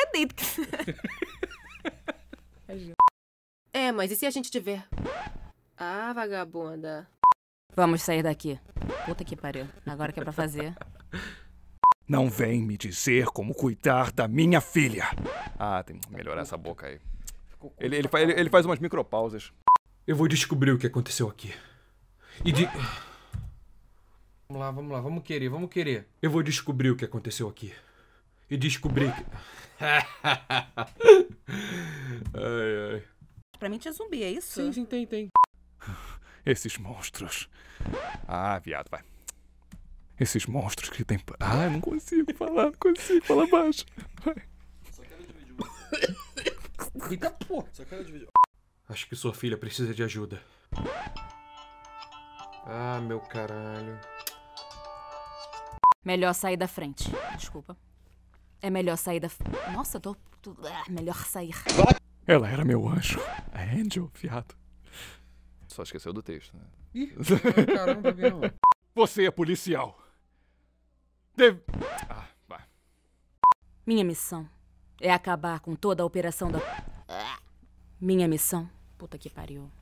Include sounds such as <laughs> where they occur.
acredito que. <laughs> é, mas e se a gente te ver? Ah, vagabunda. Vamos sair daqui. Puta que pariu. Agora que é pra fazer. Não vem me dizer como cuidar da minha filha. Ah, tem que melhorar essa boca aí. Ele, ele, ele, ele faz umas micropausas. Eu vou descobrir o que aconteceu aqui. E de. Vamos lá, vamos lá, vamos querer, vamos querer. Eu vou descobrir o que aconteceu aqui. E descobrir que ai, ai. Pra mim tinha zumbi, é isso? Sim, sim, tem, tem. Esses monstros. Ah, viado, vai. Esses monstros que tem. Ah, não consigo falar, não consigo falar baixo. Vai. Só quero dividir uma. Só quero dividir. Acho que sua filha precisa de ajuda. Ah, meu caralho. Melhor sair da frente. Desculpa. É melhor sair da. Nossa, tô. Ah, melhor sair. Ela era meu anjo. A Angel, fiado. Só esqueceu do texto, né? Ih, caramba, não. <laughs> Você é policial. Deve. Ah, vai. Minha missão é acabar com toda a operação da. Ah, minha missão. Puta que pariu.